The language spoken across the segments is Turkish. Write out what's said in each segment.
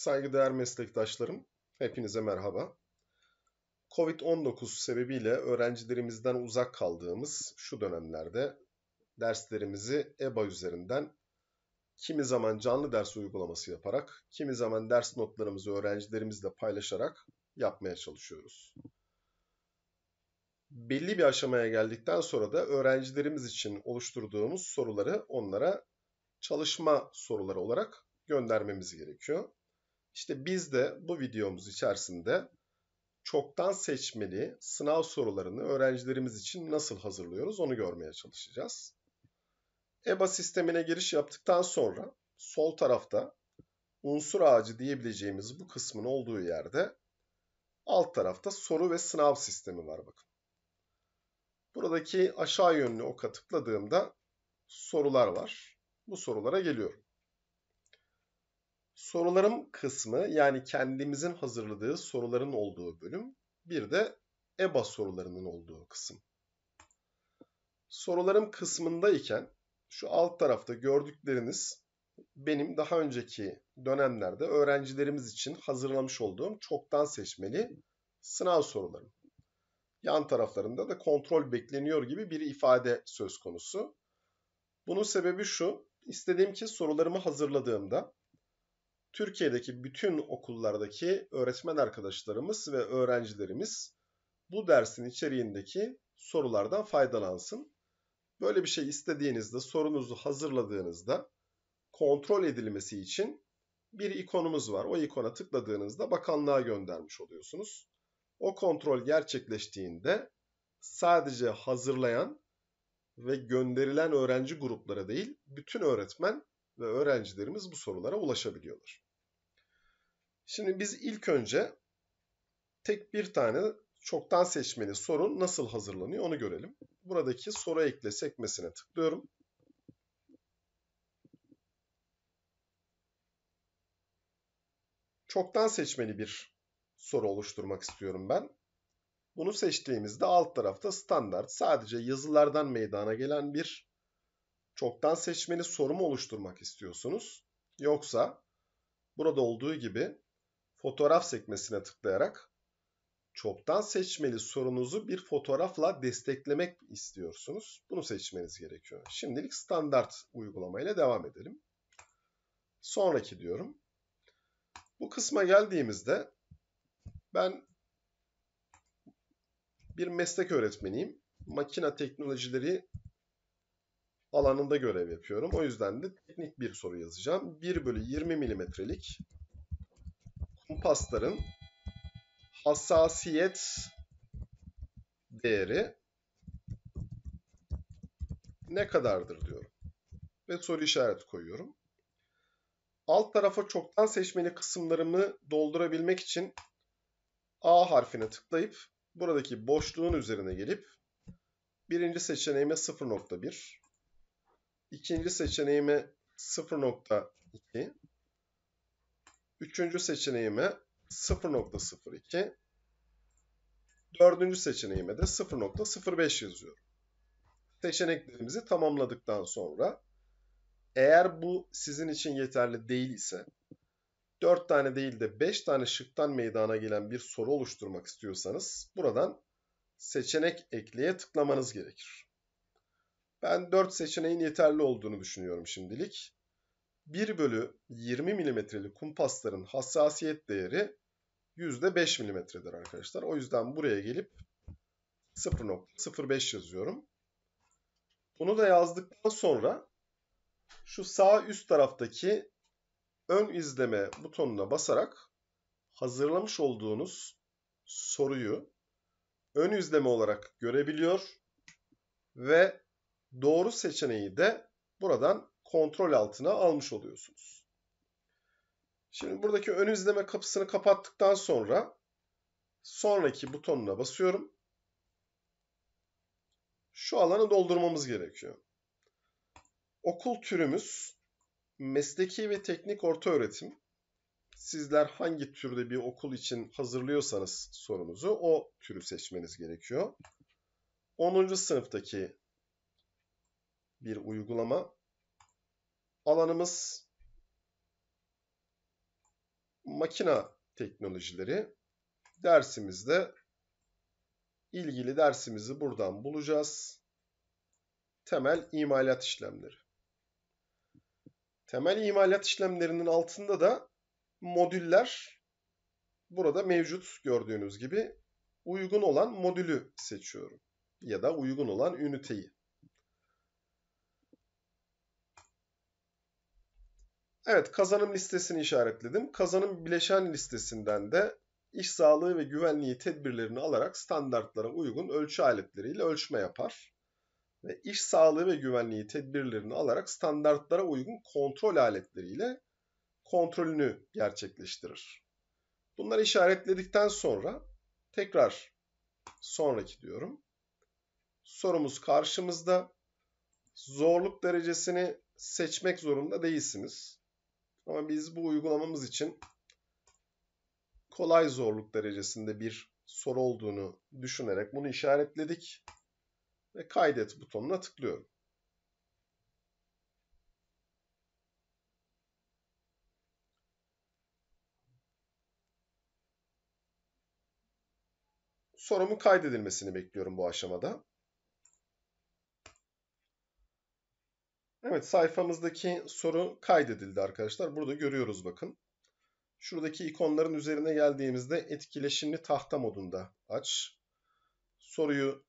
Saygıdeğer meslektaşlarım, hepinize merhaba. Covid-19 sebebiyle öğrencilerimizden uzak kaldığımız şu dönemlerde derslerimizi EBA üzerinden kimi zaman canlı ders uygulaması yaparak, kimi zaman ders notlarımızı öğrencilerimizle paylaşarak yapmaya çalışıyoruz. Belli bir aşamaya geldikten sonra da öğrencilerimiz için oluşturduğumuz soruları onlara çalışma soruları olarak göndermemiz gerekiyor. İşte biz de bu videomuz içerisinde çoktan seçmeli sınav sorularını öğrencilerimiz için nasıl hazırlıyoruz onu görmeye çalışacağız. EBA sistemine giriş yaptıktan sonra sol tarafta unsur ağacı diyebileceğimiz bu kısmın olduğu yerde alt tarafta soru ve sınav sistemi var bakın. Buradaki aşağı yönlü oka tıkladığımda sorular var. Bu sorulara geliyorum. Sorularım kısmı yani kendimizin hazırladığı soruların olduğu bölüm. Bir de EBA sorularının olduğu kısım. Sorularım kısmındayken şu alt tarafta gördükleriniz benim daha önceki dönemlerde öğrencilerimiz için hazırlamış olduğum çoktan seçmeli sınav sorularım. Yan taraflarında da kontrol bekleniyor gibi bir ifade söz konusu. Bunun sebebi şu, istediğim ki sorularımı hazırladığımda Türkiye'deki bütün okullardaki öğretmen arkadaşlarımız ve öğrencilerimiz bu dersin içeriğindeki sorulardan faydalansın. Böyle bir şey istediğinizde, sorunuzu hazırladığınızda kontrol edilmesi için bir ikonumuz var. O ikona tıkladığınızda bakanlığa göndermiş oluyorsunuz. O kontrol gerçekleştiğinde sadece hazırlayan ve gönderilen öğrenci grupları değil, bütün öğretmen ve öğrencilerimiz bu sorulara ulaşabiliyorlar. Şimdi biz ilk önce tek bir tane çoktan seçmeli soru nasıl hazırlanıyor onu görelim. Buradaki soru ekle sekmesine tıklıyorum. Çoktan seçmeli bir soru oluşturmak istiyorum ben. Bunu seçtiğimizde alt tarafta standart sadece yazılardan meydana gelen bir çoktan seçmeli soru mu oluşturmak istiyorsunuz? Yoksa burada olduğu gibi fotoğraf sekmesine tıklayarak çoktan seçmeli sorunuzu bir fotoğrafla desteklemek istiyorsunuz. Bunu seçmeniz gerekiyor. Şimdilik standart uygulamayla devam edelim. Sonraki diyorum. Bu kısma geldiğimizde ben bir meslek öğretmeniyim. Makina teknolojileri alanında görev yapıyorum. O yüzden de teknik bir soru yazacağım. 1 bölü 20 milimetrelik kumpasların hassasiyet değeri ne kadardır diyorum. Ve soru işareti koyuyorum. Alt tarafa çoktan seçmeli kısımlarımı doldurabilmek için A harfine tıklayıp buradaki boşluğun üzerine gelip birinci seçeneğime 0.1 İkinci seçeneğime 0.2. Üçüncü seçeneğime 0.02. Dördüncü seçeneğime de 0.05 yazıyorum. Seçeneklerimizi tamamladıktan sonra eğer bu sizin için yeterli değil ise 4 tane değil de 5 tane şıktan meydana gelen bir soru oluşturmak istiyorsanız buradan seçenek ekleye tıklamanız gerekir. Ben 4 seçeneğin yeterli olduğunu düşünüyorum şimdilik. 1 bölü 20 milimetreli kumpasların hassasiyet değeri %5 milimetredir arkadaşlar. O yüzden buraya gelip 0.05 yazıyorum. Bunu da yazdıktan sonra şu sağ üst taraftaki ön izleme butonuna basarak hazırlamış olduğunuz soruyu ön izleme olarak görebiliyor ve doğru seçeneği de buradan kontrol altına almış oluyorsunuz. Şimdi buradaki ön izleme kapısını kapattıktan sonra sonraki butonuna basıyorum. Şu alanı doldurmamız gerekiyor. Okul türümüz mesleki ve teknik orta öğretim. Sizler hangi türde bir okul için hazırlıyorsanız sorunuzu o türü seçmeniz gerekiyor. 10. sınıftaki bir uygulama. Alanımız makina teknolojileri. Dersimizde ilgili dersimizi buradan bulacağız. Temel imalat işlemleri. Temel imalat işlemlerinin altında da modüller burada mevcut gördüğünüz gibi uygun olan modülü seçiyorum ya da uygun olan üniteyi. Evet kazanım listesini işaretledim. Kazanım bileşen listesinden de iş sağlığı ve güvenliği tedbirlerini alarak standartlara uygun ölçü aletleriyle ölçme yapar. Ve iş sağlığı ve güvenliği tedbirlerini alarak standartlara uygun kontrol aletleriyle kontrolünü gerçekleştirir. Bunları işaretledikten sonra tekrar sonraki diyorum. Sorumuz karşımızda. Zorluk derecesini seçmek zorunda değilsiniz. Ama biz bu uygulamamız için kolay zorluk derecesinde bir soru olduğunu düşünerek bunu işaretledik ve kaydet butonuna tıklıyorum. Sorumun kaydedilmesini bekliyorum bu aşamada. Evet sayfamızdaki soru kaydedildi arkadaşlar. Burada görüyoruz bakın. Şuradaki ikonların üzerine geldiğimizde etkileşimli tahta modunda aç. Soruyu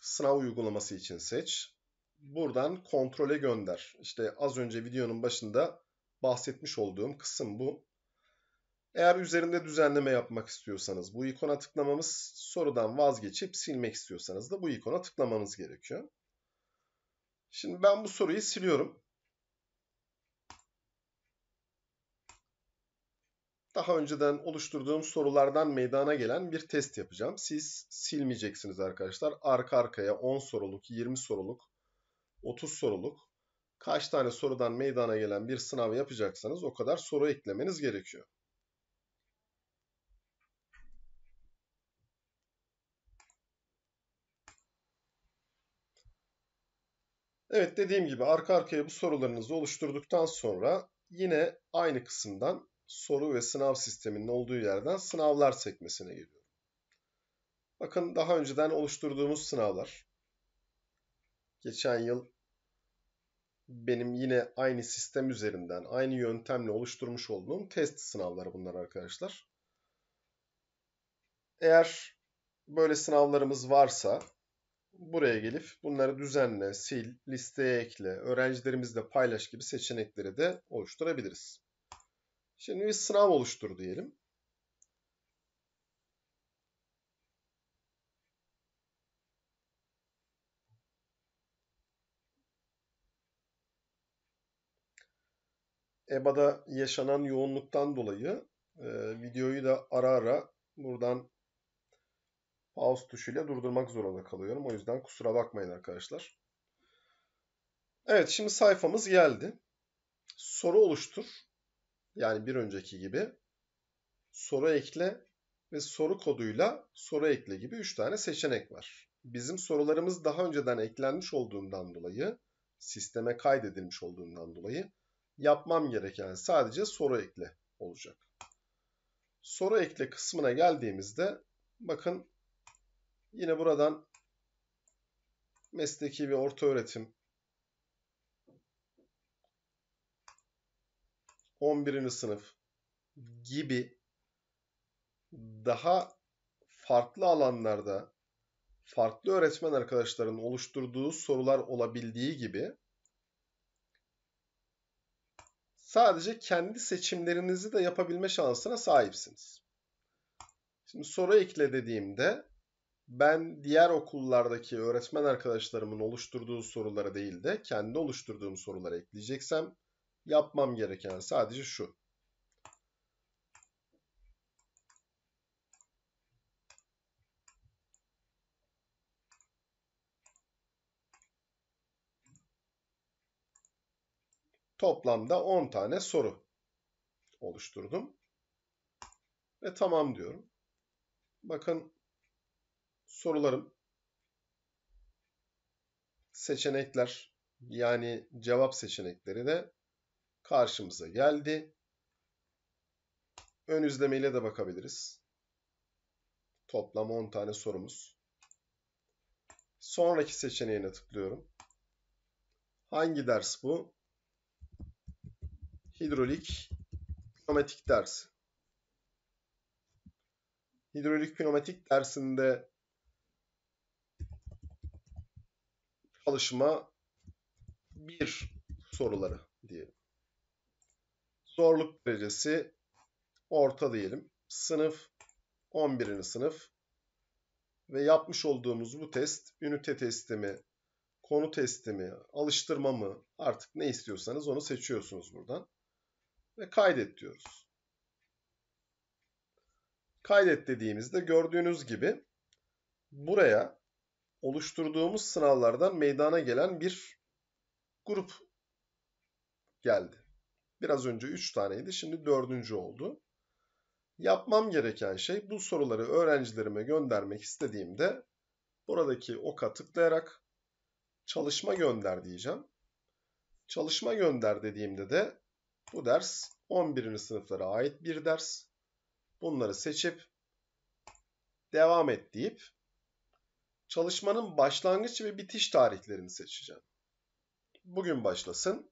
sınav uygulaması için seç. Buradan kontrole gönder. İşte az önce videonun başında bahsetmiş olduğum kısım bu. Eğer üzerinde düzenleme yapmak istiyorsanız bu ikona tıklamamız sorudan vazgeçip silmek istiyorsanız da bu ikona tıklamanız gerekiyor. Şimdi ben bu soruyu siliyorum. Daha önceden oluşturduğum sorulardan meydana gelen bir test yapacağım. Siz silmeyeceksiniz arkadaşlar. Arka arkaya 10 soruluk, 20 soruluk, 30 soruluk kaç tane sorudan meydana gelen bir sınav yapacaksanız o kadar soru eklemeniz gerekiyor. Evet dediğim gibi arka arkaya bu sorularınızı oluşturduktan sonra yine aynı kısımdan soru ve sınav sisteminin olduğu yerden sınavlar sekmesine geliyorum. Bakın daha önceden oluşturduğumuz sınavlar. Geçen yıl benim yine aynı sistem üzerinden, aynı yöntemle oluşturmuş olduğum test sınavları bunlar arkadaşlar. Eğer böyle sınavlarımız varsa buraya gelip bunları düzenle, sil, listeye ekle, öğrencilerimizle paylaş gibi seçenekleri de oluşturabiliriz. Şimdi bir sınav oluştur diyelim. EBA'da yaşanan yoğunluktan dolayı e, videoyu da ara ara buradan mouse tuşuyla durdurmak zorunda kalıyorum. O yüzden kusura bakmayın arkadaşlar. Evet şimdi sayfamız geldi. Soru oluştur. Yani bir önceki gibi. Soru ekle ve soru koduyla soru ekle gibi 3 tane seçenek var. Bizim sorularımız daha önceden eklenmiş olduğundan dolayı, sisteme kaydedilmiş olduğundan dolayı yapmam gereken sadece soru ekle olacak. Soru ekle kısmına geldiğimizde bakın Yine buradan mesleki ve orta öğretim 11. sınıf gibi daha farklı alanlarda farklı öğretmen arkadaşların oluşturduğu sorular olabildiği gibi sadece kendi seçimlerinizi de yapabilme şansına sahipsiniz. Şimdi soru ekle dediğimde ben diğer okullardaki öğretmen arkadaşlarımın oluşturduğu sorulara değil de kendi oluşturduğum sorulara ekleyeceksem yapmam gereken sadece şu. Toplamda 10 tane soru oluşturdum. Ve tamam diyorum. Bakın sorularım, seçenekler yani cevap seçenekleri de karşımıza geldi. Ön izlemeyle de bakabiliriz. Toplam 10 tane sorumuz. Sonraki seçeneğine tıklıyorum. Hangi ders bu? Hidrolik pneumatik dersi. Hidrolik pneumatik dersinde çalışma bir soruları diyelim. Zorluk derecesi orta diyelim. Sınıf 11. sınıf ve yapmış olduğumuz bu test ünite testi mi, konu testi mi, alıştırma mı artık ne istiyorsanız onu seçiyorsunuz buradan. Ve kaydet diyoruz. Kaydet dediğimizde gördüğünüz gibi buraya oluşturduğumuz sınavlardan meydana gelen bir grup geldi. Biraz önce 3 taneydi şimdi 4. oldu. Yapmam gereken şey bu soruları öğrencilerime göndermek istediğimde buradaki oka tıklayarak çalışma gönder diyeceğim. Çalışma gönder dediğimde de bu ders 11. sınıflara ait bir ders. Bunları seçip devam et deyip çalışmanın başlangıç ve bitiş tarihlerini seçeceğim. Bugün başlasın.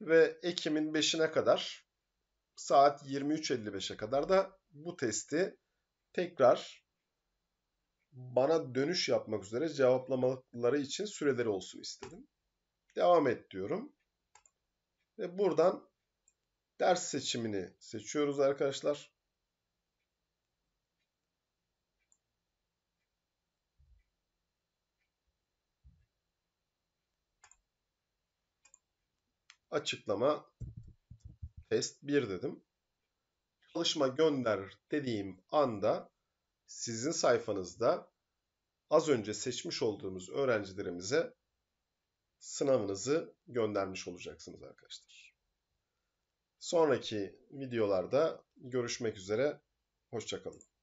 Ve Ekim'in 5'ine kadar saat 23.55'e kadar da bu testi tekrar bana dönüş yapmak üzere cevaplamaları için süreleri olsun istedim. Devam et diyorum. Ve buradan ders seçimini seçiyoruz arkadaşlar. açıklama test 1 dedim. Çalışma gönder dediğim anda sizin sayfanızda az önce seçmiş olduğumuz öğrencilerimize sınavınızı göndermiş olacaksınız arkadaşlar. Sonraki videolarda görüşmek üzere. Hoşçakalın.